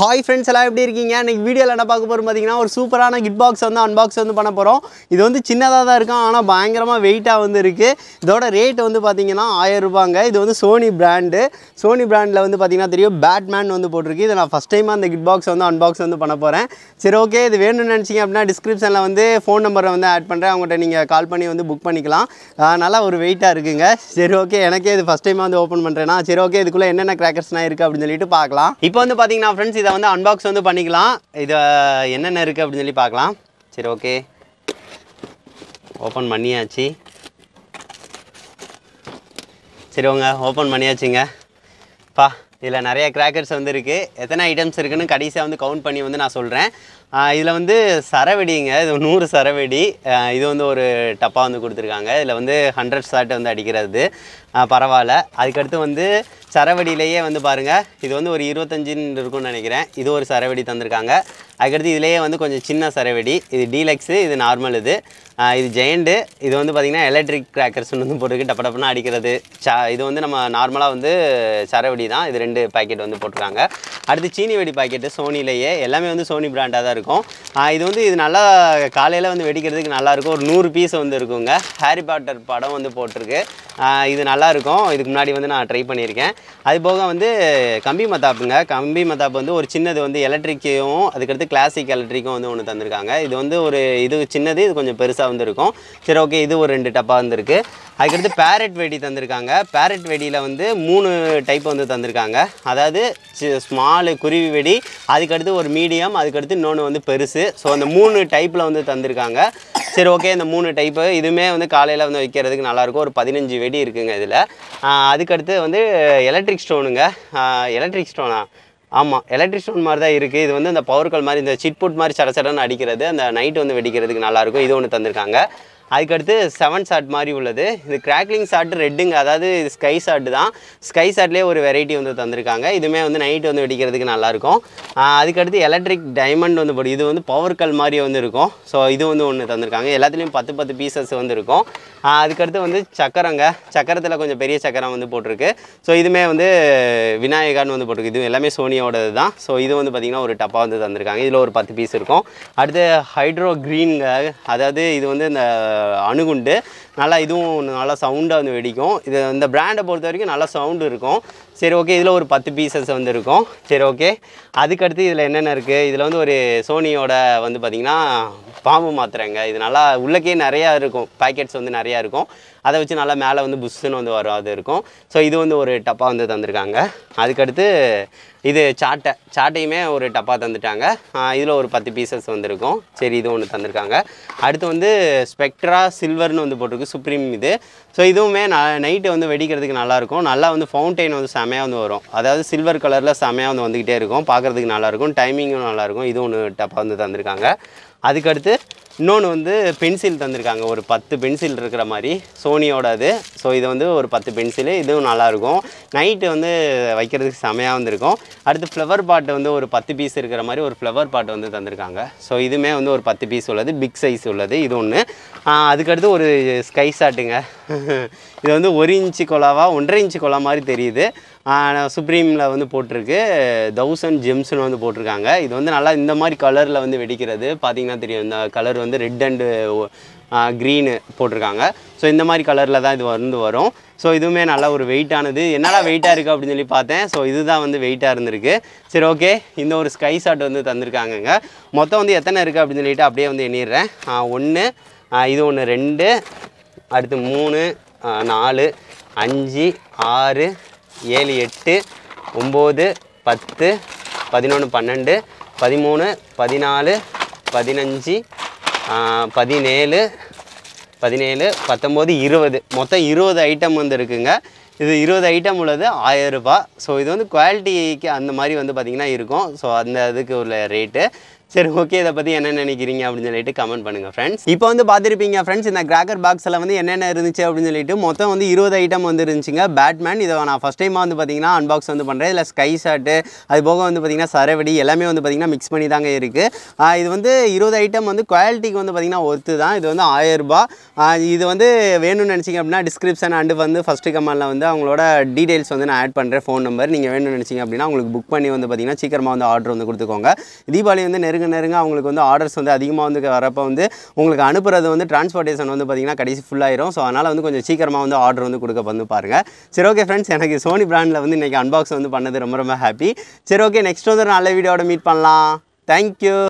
hi friends எல்லாம் எப்படி இருக்கீங்க இன்றைக்கி வீடியோவில் என்ன பார்க்க போகிறோம் பார்த்தீங்கன்னா ஒரு சூப்பரான கிட் பாக்ஸ் வந்து அன்பாக்ஸ் வந்து பண்ண போகிறோம் இது வந்து சின்னதாக தான் இருக்கும் ஆனால் பயங்கரமாக வெயிட்டாக வந்து இருக்குது இதோட ரேட் வந்து பார்த்தீங்கன்னா ஆயிரம் ரூபாங்க இது வந்து சோனி பிராண்டு சோனி பிராண்டில் வந்து பார்த்திங்கன்னா தெரியும் பேட்மேன் வந்து போட்டிருக்கு இதை நான் ஃபஸ்ட் டைமாக அந்த கிட் பாக்ஸ் வந்து அன்பாக்ஸ் வந்து பண்ண போகிறேன் சரி ஓகே இது வேணும்னு நினச்சிங்க அப்படின்னா டிஸ்கிரிப்ஷனில் வந்து ஃபோன் நம்பரை வந்து ஆட் பண்ணுறேன் அவங்கள்ட்ட நீங்கள் கால் பண்ணி வந்து புக் பண்ணிக்கலாம் நல்லா ஒரு வெயிட்டாக இருக்குங்க சரி ஓகே எனக்கே இது ஃபஸ்ட் டைமாக வந்து ஓப்பன் பண்ணுறேன்னா சரி ஓகே இதுக்குள்ளே என்னென்ன கிராக்கர்ஸ்லாம் இருக்குது அப்படின்னு சொல்லிட்டு பார்க்கலாம் இப்போ வந்து பார்த்தீங்கன்னா ஃப்ரெண்ட்ஸ் இதை இதை வந்து அன்பாக்ஸ் வந்து பண்ணிக்கலாம் இதை என்னென்ன இருக்குது அப்படின்னு சொல்லி பார்க்கலாம் சரி ஓகே ஓப்பன் பண்ணியாச்சு சரி உங்க ஓப்பன் பண்ணியாச்சுங்க பா இதில் நிறைய கிராக்கர்ஸ் வந்து இருக்குது எத்தனை ஐட்டம்ஸ் இருக்குதுன்னு கடைசியாக வந்து கவுண்ட் பண்ணி வந்து நான் சொல்கிறேன் இதில் வந்து சரவெடிங்க இது நூறு சரவெடி இது வந்து ஒரு டப்பா வந்து கொடுத்துருக்காங்க இதில் வந்து ஹண்ட்ரட் சார்ட்டை வந்து அடிக்கிறது பரவாயில்ல அதுக்கடுத்து வந்து சரவடியிலேயே வந்து பாருங்கள் இது வந்து ஒரு இருபத்தஞ்சின்னு இருக்கும்னு நினைக்கிறேன் இது ஒரு சரவடி தந்திருக்காங்க அதுக்கடுத்து இதுலேயே வந்து கொஞ்சம் சின்ன சரவடி இது டீலக்ஸு இது நார்மல் இது இது ஜெயண்டு இது வந்து பார்த்திங்கன்னா எலக்ட்ரிக் கிராக்கர்ஸ் வந்து போட்டிருக்கு டப்ப டப்புனா அடிக்கிறது சா இது வந்து நம்ம நார்மலாக வந்து சரவடி தான் இது ரெண்டு பேக்கெட் வந்து போட்டிருக்காங்க அடுத்து சீனி வெடி பாக்கெட்டு சோனிலேயே எல்லாமே வந்து சோனி பிராண்டாக தான் இருக்கும் இது வந்து இது நல்லா காலையில் வந்து வெடிக்கிறதுக்கு நல்லாயிருக்கும் ஒரு நூறு பீஸ் வந்து இருக்குங்க ஹாரி பாட்டர் படம் வந்து போட்டிருக்கு இது நல்லாயிருக்கும் இதுக்கு முன்னாடி வந்து நான் ட்ரை பண்ணியிருக்கேன் அது போக வந்து கம்பி மத்தாப்புங்க கம்பி மத்தாப்பு வந்து ஒரு சின்னது வந்து எலக்ட்ரிக்கையும் அதுக்கடுத்து கிளாசிக் எலக்ட்ரிக்கும் வந்து ஒன்று தந்திருக்காங்க இது வந்து ஒரு இது சின்னது இது கொஞ்சம் பெருசாக வந்து இருக்கும் சரி ஓகே இது ஒரு ரெண்டு டப்பா வந்துருக்கு அதுக்கடுத்து பேரட் வெடி தந்திருக்காங்க பேரட் வெடியில் வந்து மூணு டைப் வந்து தந்திருக்காங்க அதாவது ஸ்மாலு குருவி வெடி அதுக்கடுத்து ஒரு மீடியம் அதுக்கடுத்து இன்னொன்று வந்து பெருசு ஸோ அந்த மூணு டைப்பில் வந்து தந்திருக்காங்க சரி ஓகே இந்த மூணு டைப்பு இதுவுமே வந்து காலையில் வந்து வைக்கிறதுக்கு நல்லாயிருக்கும் ஒரு பதினஞ்சு வெடி இருக்குங்க இதில் அதுக்கடுத்து வந்து எலக்ட்ரிக் ஸ்டோனுங்க எலக்ட்ரிக் ஸ்டோனா ஆமாம் எலக்ட்ரிக் ஸ்டோன் மாதிரி தான் இருக்குது இது வந்து அந்த பவர் மாதிரி இந்த சிட்புட் மாதிரி சட சடன்னு அடிக்கிறது அந்த நைட்டு வந்து வெடிக்கிறதுக்கு நல்லாயிருக்கும் இது ஒன்று தந்திருக்காங்க அதுக்கடுத்து செவன் சாட் மாதிரி உள்ளது இது கிராக்லிங் சாட் ரெட்டுங்க அதாவது ஸ்கை சாட்டு தான் ஸ்கை சாட்லேயே ஒரு வெரைட்டி வந்து தந்திருக்காங்க இதுவுமே வந்து நைட் வந்து வெடிக்கிறதுக்கு நல்லாயிருக்கும் அதுக்கடுத்து எலக்ட்ரிக் டைமண்ட் வந்து போடு இது வந்து பவர் கல் மாதிரி வந்து இருக்கும் ஸோ இது வந்து ஒன்று தந்திருக்காங்க எல்லாத்துலேயும் பத்து பத்து பீசஸ் வந்து இருக்கும் அதுக்கடுத்து வந்து சக்கரங்க சக்கரத்தில் கொஞ்சம் பெரிய சக்கரம் வந்து போட்டிருக்கு ஸோ இதுவுமே வந்து விநாயகான்னு வந்து போட்டிருக்கு இது எல்லாமே சோனியோடது தான் ஸோ இது வந்து பார்த்திங்கன்னா ஒரு டப்பா வந்து தந்திருக்காங்க இதில் ஒரு பத்து பீஸ் இருக்கும் அடுத்து ஹைட்ரோ க்ரீன்க அதாவது இது வந்து இந்த அணுகுண்டு நல்லா இதுவும் நல்லா சவுண்டாக வந்து வெடிக்கும் இது இந்த பிராண்டை பொறுத்த வரைக்கும் நல்லா சவுண்டு இருக்கும் சரி ஓகே இதில் ஒரு பத்து பீசஸ் வந்து இருக்கும் சரி ஓகே அதுக்கடுத்து இதில் என்னென்ன இருக்குது இதில் வந்து ஒரு சோனியோட வந்து பார்த்திங்கன்னா பாம்பு மாத்திரைங்க இது நல்லா உள்ளக்கே நிறையா இருக்கும் பேக்கெட்ஸ் வந்து நிறையா இருக்கும் அதை வச்சு நல்லா மேலே வந்து புஷ்ஷுன்னு வந்து வரும் அது இருக்கும் ஸோ இது வந்து ஒரு டப்பா வந்து தந்திருக்காங்க அதுக்கடுத்து இது சாட்டை சாட்டையுமே ஒரு டப்பா தந்துட்டாங்க இதில் ஒரு பத்து பீசஸ் வந்துருக்கும் சரி இது ஒன்று தந்திருக்காங்க அடுத்து வந்து ஸ்பெக்ட்ரா சில்வர்னு வந்து போட்டிருக்கு சுப்ரீம் இது ஸோ இதுவுமே நான் நைட்டு வந்து வெடிக்கிறதுக்கு நல்லாயிருக்கும் நல்லா வந்து ஃபவுண்டைன் வந்து செமையாக வந்து வரும் அதாவது சில்வர் கலரில் செமையாக வந்து வந்துக்கிட்டே இருக்கும் பார்க்குறதுக்கு நல்லாயிருக்கும் டைமிங்கும் நல்லாயிருக்கும் இது ஒன்று டப்பா வந்து தந்திருக்காங்க அதுக்கடுத்து இன்னொன்று வந்து பென்சில் தந்திருக்காங்க ஒரு பத்து பென்சில் இருக்கிற மாதிரி சோனியோட அது ஸோ இது வந்து ஒரு பத்து பென்சிலு இதுவும் நல்லாயிருக்கும் நைட்டு வந்து வைக்கிறதுக்கு செமையாக வந்துருக்கும் அடுத்து ஃப்ளவர் பாட்டு வந்து ஒரு பத்து பீஸ் இருக்கிற மாதிரி ஒரு ஃப்ளவர் பாட்டு வந்து தந்திருக்காங்க ஸோ இதுவுமே வந்து ஒரு பத்து பீஸ் உள்ளது பிக் சைஸ் உள்ளது இது ஒன்று அதுக்கடுத்து ஒரு ஸ்கை ஷாட்டுங்க இது வந்து ஒரு இன்ச்சு கொலாவா ஒன்றரை இன்ச்சு கொலா மாதிரி தெரியுது சுப்ரீமில் வந்து போட்டிருக்கு தௌசண்ட் ஜெம்ஸ்னு வந்து போட்டிருக்காங்க இது வந்து நல்லா இந்த மாதிரி கலரில் வந்து வெடிக்கிறது பார்த்திங்கன்னா தெரியும் இந்த கலர் வந்து ரெட் அண்டு க்ரீனு போட்டிருக்காங்க ஸோ இந்த மாதிரி கலரில் தான் இது வந்து வரும் ஸோ இதுவுமே நல்லா ஒரு வெயிட்டானது என்னடா வெயிட்டாக இருக்குது அப்படின்னு சொல்லி பார்த்தேன் ஸோ இதுதான் வந்து வெயிட்டாக இருந்திருக்கு சரி ஓகே இந்த ஒரு ஸ்கை ஷாட் வந்து தந்திருக்காங்கங்க மொத்தம் வந்து எத்தனை இருக்குது அப்படின்னு சொல்லிட்டு அப்படியே வந்து எண்ணிடுறேன் ஒன்று இது ஒன்று ரெண்டு அடுத்து மூணு நாலு அஞ்சு ஆறு ஏழு எட்டு ஒம்பது பத்து பதினொன்று பன்னெண்டு பதிமூணு பதினாலு பதினஞ்சு பதினேழு பதினேழு பத்தொம்போது இருபது மொத்தம் இருபது ஐட்டம் வந்து இருக்குங்க இது இருபது ஐட்டம் உள்ளது ரூபாய் ஸோ இது வந்து குவாலிட்டிக்கு அந்த மாதிரி வந்து பார்த்திங்கன்னா இருக்கும் ஸோ அந்த அதுக்கு உள்ள ரேட்டு சரி ஓகே இதை பற்றி என்ன நினைக்கிறீங்க அப்படின்னு சொல்லிட்டு கமெண்ட் பண்ணுங்கள் ஃப்ரெண்ட்ஸ் இப்போ வந்து பார்த்துருப்பீங்க ஃப்ரெண்ட்ஸ் இந்த கிராக்கர் பாக்ஸில் வந்து என்னென்ன இருந்துச்சு அப்படின்னு சொல்லிட்டு மொத்தம் வந்து இருபது ஐட்டம் வந்து இருந்துச்சுங்க பேட்மேன் இதை நான் ஃபஸ்ட் டைமாக வந்து பார்த்தீங்கன்னா அன்பாக்ஸ் வந்து பண்ணுறேன் இதில் ஸ்கை ஷாட்டு அது போக வந்து பார்த்திங்கன்னா சரவடி எல்லாமே வந்து பார்த்திங்கன்னா மிக்ஸ் பண்ணி தாங்க இருக்குது இது வந்து இருபது ஐட்டம் வந்து குவாலிட்டிக்கு வந்து பார்த்திங்கன்னா ஒத்து தான் இது வந்து ஆயிரரூபா இது வந்து வேணும்னு நினச்சிங்க அப்படின்னா டிஸ்கிரிப்ஷன் அண்டு வந்து ஃபஸ்ட்டு கமெண்டில் வந்து அவங்களோட டீட்டெயில்ஸ் வந்து நான் ஆட் பண்ணுறேன் ஃபோன் நம்பர் நீங்கள் வேணும்னு நினச்சிங்க அப்படின்னா உங்களுக்கு புக் பண்ணி வந்து பார்த்திங்கன்னா சீக்கிரமாக வந்து ஆர்டர் வந்து கொடுத்துக்கோங்க தீபாவளி வந்து நெருங்க நெருங்க நெருங்க அவங்களுக்கு வந்து ஆர்டர்ஸ் வந்து அதிகமாக வந்து வரப்போ வந்து உங்களுக்கு அனுப்புறது வந்து டிரான்ஸ்போர்ட்டேஷன் வந்து பார்த்திங்கன்னா கடைசி ஃபுல்லாயிரும் ஸோ அதனால் வந்து கொஞ்சம் சீக்கிரமாக வந்து ஆர்டர் வந்து கொடுக்க வந்து பாருங்கள் சரி ஓகே ஃப்ரெண்ட்ஸ் எனக்கு சோனி பிராண்டில் வந்து இன்றைக்கி அன்பாக்ஸ் வந்து பண்ணது ரொம்ப ரொம்ப ஹாப்பி சரி ஓகே நெக்ஸ்ட் வந்து நல்ல வீடியோட மீட் பண்ணலாம் தேங்க்யூ